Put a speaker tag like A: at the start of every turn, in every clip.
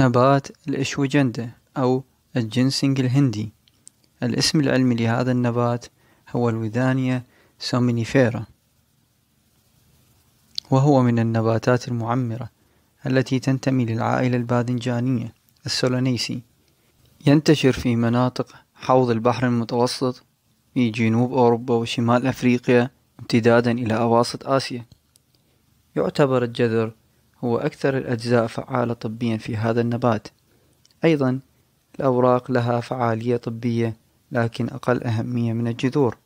A: نبات الأشوجندة أو الجنسنج الهندي الاسم العلمي لهذا النبات هو الوذانيا سومينيفيرا وهو من النباتات المعمرة التي تنتمي للعائلة الباذنجانية السولانيسي ينتشر في مناطق حوض البحر المتوسط في جنوب أوروبا وشمال أفريقيا امتدادا إلى أواسط آسيا يعتبر الجذر هو أكثر الأجزاء فعالة طبيا في هذا النبات أيضا الأوراق لها فعالية طبية لكن أقل أهمية من الجذور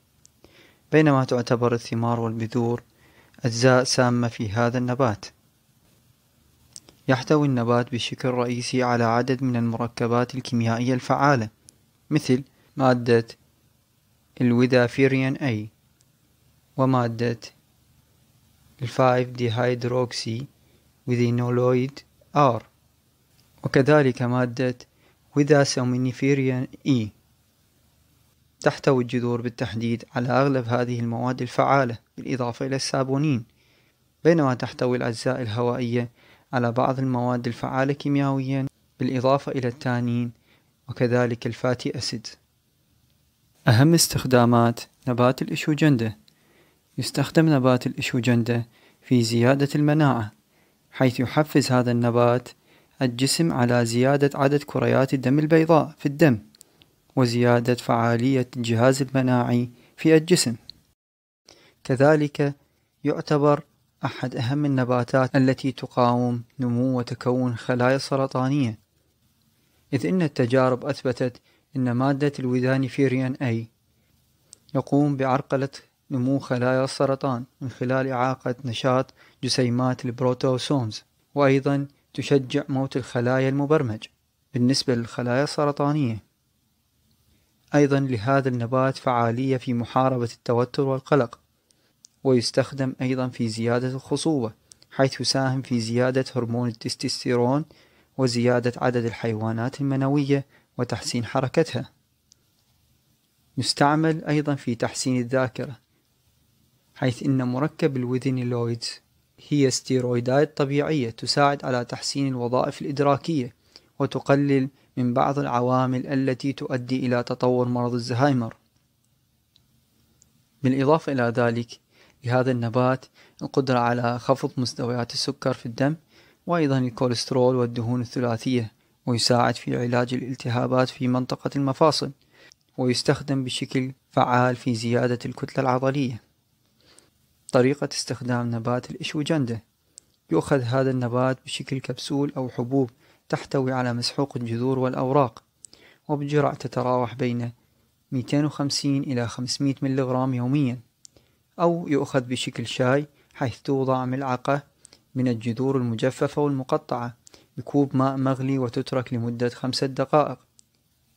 A: بينما تعتبر الثمار والبذور أجزاء سامة في هذا النبات يحتوي النبات بشكل رئيسي على عدد من المركبات الكيميائية الفعالة مثل مادة الودافيريان أي ومادة الفايف ديهايدروكسي وذينولويد R وكذلك مادة وذا E تحتوي الجذور بالتحديد على أغلب هذه المواد الفعالة بالإضافة إلى السابونين بينما تحتوي الأجزاء الهوائية على بعض المواد الفعالة كيميائيا بالإضافة إلى التانين وكذلك الفاتي أسيد أهم استخدامات نبات الإشوجندة يستخدم نبات الإشوجندة في زيادة المناعة حيث يحفز هذا النبات الجسم على زيادة عدد كريات الدم البيضاء في الدم وزيادة فعالية الجهاز المناعي في الجسم كذلك يعتبر أحد أهم النباتات التي تقاوم نمو وتكون خلايا سرطانية إذ إن التجارب أثبتت أن مادة فيريان أي يقوم بعرقلة نمو خلايا السرطان من خلال إعاقة نشاط جسيمات البروتوسومز وأيضا تشجع موت الخلايا المبرمج بالنسبة للخلايا السرطانية أيضا لهذا النبات فعالية في محاربة التوتر والقلق ويستخدم أيضا في زيادة الخصوبة حيث يساهم في زيادة هرمون التستوستيرون وزيادة عدد الحيوانات المنوية وتحسين حركتها يستعمل أيضا في تحسين الذاكرة حيث أن مركب الوذينيلويدز هي ستيرويدات طبيعية تساعد على تحسين الوظائف الإدراكية وتقلل من بعض العوامل التي تؤدي إلى تطور مرض الزهايمر بالإضافة إلى ذلك لهذا النبات القدرة على خفض مستويات السكر في الدم وأيضا الكوليسترول والدهون الثلاثية ويساعد في علاج الالتهابات في منطقة المفاصل ويستخدم بشكل فعال في زيادة الكتلة العضلية طريقة استخدام نبات الإشوجندة يؤخذ هذا النبات بشكل كبسول أو حبوب تحتوي على مسحوق الجذور والأوراق وبجرعة تتراوح بين 250 إلى 500 ملغرام يوميا أو يؤخذ بشكل شاي حيث توضع ملعقة من الجذور المجففة والمقطعة بكوب ماء مغلي وتترك لمدة خمسة دقائق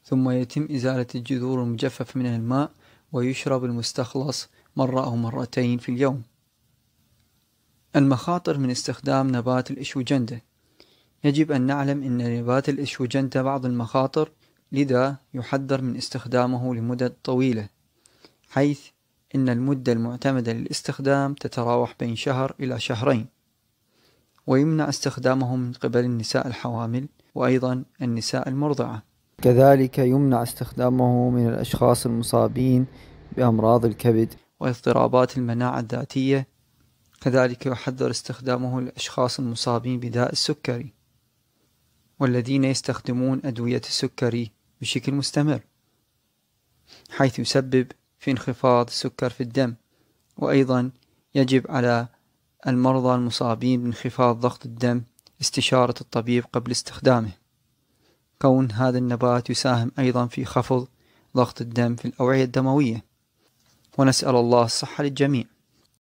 A: ثم يتم إزالة الجذور المجففة من الماء ويشرب المستخلص مرة أو مرتين في اليوم المخاطر من استخدام نبات الإشوجندة يجب أن نعلم أن نبات الإشوجندة بعض المخاطر لذا يحذر من استخدامه لمدة طويلة حيث أن المدة المعتمدة للاستخدام تتراوح بين شهر إلى شهرين ويمنع استخدامه من قبل النساء الحوامل وأيضا النساء المرضعة كذلك يمنع استخدامه من الأشخاص المصابين بأمراض الكبد واضطرابات المناعة الذاتية كذلك يحذر استخدامه للأشخاص المصابين بداء السكري والذين يستخدمون أدوية السكري بشكل مستمر حيث يسبب في انخفاض السكر في الدم وأيضا يجب على المرضى المصابين بانخفاض ضغط الدم استشارة الطبيب قبل استخدامه كون هذا النبات يساهم أيضا في خفض ضغط الدم في الأوعية الدموية ونسأل الله الصحة للجميع